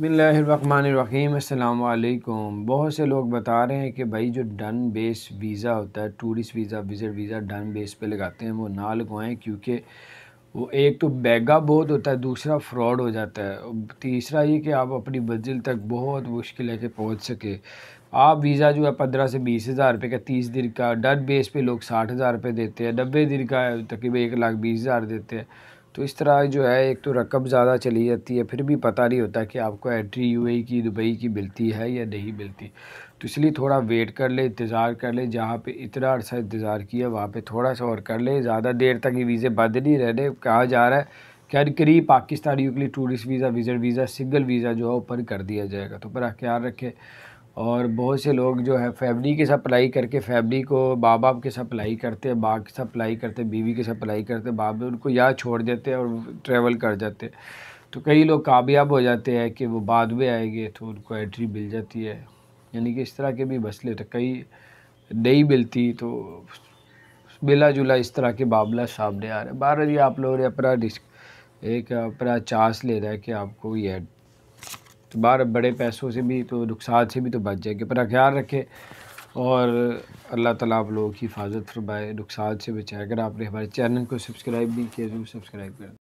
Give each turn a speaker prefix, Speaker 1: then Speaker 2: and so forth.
Speaker 1: बसमीम अल्लाम बहुत से लोग बता रहे हैं कि भाई जो डन बेस वीज़ा होता है टूरिस्ट वीज़ा विज़िट वीज़ा डन बेस पे लगाते हैं वो ना लगवाएं क्योंकि वो एक तो बैगा बहुत होता है दूसरा फ्रॉड हो जाता है तीसरा ये कि आप अपनी मंजिल तक बहुत मुश्किल है कि पहुँच सके आप वीज़ा जो है पंद्रह से बीस हज़ार रुपये का तीस दिन का डन बेस पर लोग साठ हज़ार रुपये देते हैं नब्बे दिन का तकरीबन एक लाख बीस हज़ार देते हैं तो इस तरह जो है एक तो रकम ज़्यादा चली जाती है फिर भी पता नहीं होता कि आपको एंट्री यूएई की दुबई की मिलती है या नहीं मिलती तो इसलिए थोड़ा वेट कर ले इंतज़ार कर ले जहाँ पे इतना अर्सा इंतज़ार किया वहाँ पे थोड़ा सा और कर ले ज़्यादा देर तक ये वीज़े बंद नहीं रहने कहा जा रहा है कि करीब पाकिस्तानियों के लिए tourist visa visit visa single visa जो है ओपन कर दिया जाएगा तो बड़ा ख्याल रखें और बहुत से लोग जो है के साथ सप्लाई करके फैमिली को बाप बाप साथ सप्लाई करते के की सप्लाई करते हैं बीवी साथ सप्लाई करते बाप उनको यहाँ छोड़ देते हैं और ट्रैवल कर जाते तो कई लोग कामयाब हो जाते हैं कि वो बाद में आएंगे तो उनको एंट्री मिल जाती है यानी कि इस तरह के भी मसले थे कई नहीं मिलती तो मिला जुला इस तरह के मामला सामने आ रहे हैं बारह जी आप लोगों ने अपना डिस्क एक अपना चांस लेना है कि आपको ये तो बार बड़े पैसों से भी तो नुकसान से भी तो बच जाएंगे पर ख्याल रखें और अल्लाह ताला आप लोगों की हिफाजत फरमाए नुकसान से बचाए अगर आपने हमारे चैनल को सब्सक्राइब भी किया ज़रूर सब्सक्राइब करें